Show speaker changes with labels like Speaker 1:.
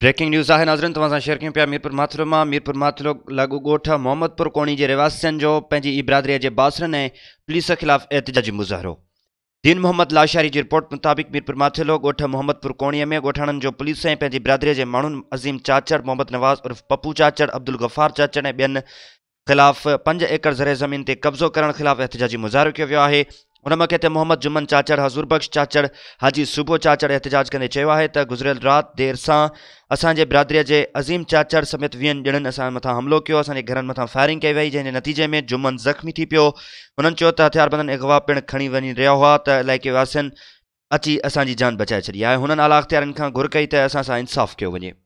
Speaker 1: breaking news आहे नाज़रन तव्हां share कयूं पिया मीरपुर माथुरो मां मीरपुर माथुरो लाॻू गोठ मोहम्मदपुर कोणी के रिवासियुनि जो पंहिंजी ई बिरादरीअ जे बासरनि ऐं पुलिस खिलाफ़ एहतजाजी मुज़ाहिरो दीन मोहम्मद लाशारी की रिपोर्ट मुताबिक़ मीरपुर माथुलो ॻोठ मोहम्मदपुर कोणीअ में ॻोठाणनि जो पुलिस ऐं पंहिंजी के जे अज़ीम चाचड़ मोहम्मद नवाज़ उर्फ़ पप्पू चाचड़ अब्दुल गफ़ार चाचड़ बेन खिलाफ़ पंज एकड़ ज़रे ज़मीन ते कब्ज़ो करण खिलाफ़ एहतजाजी मुज़ाहिरो किया वियो उन कहते मोहम्मद जुम्मन चाचड़ हज़ूर चाचड़ हाजी सुबह चाचड़ एहतजाज कंदे चयो आहे त गुज़िरियल राति देरि सां अज़ीम चाचड़ समेत वीहनि ॼणनि अस मथां हमलो कयो असांजे घरनि फायरिंग कई वही जैसे नतीजे में जुम्मन ज़ख़्मी थी पियो हुननि चयो त हथियारबंदनि अगवा पिणु खणी वञी रहिया हुआ तो इलाके वासियुनि अची असांजी जान बचाए छॾी है उन्होंने आला अख्तियार खां घुर कई त असां इंसाफ़ कयो वञे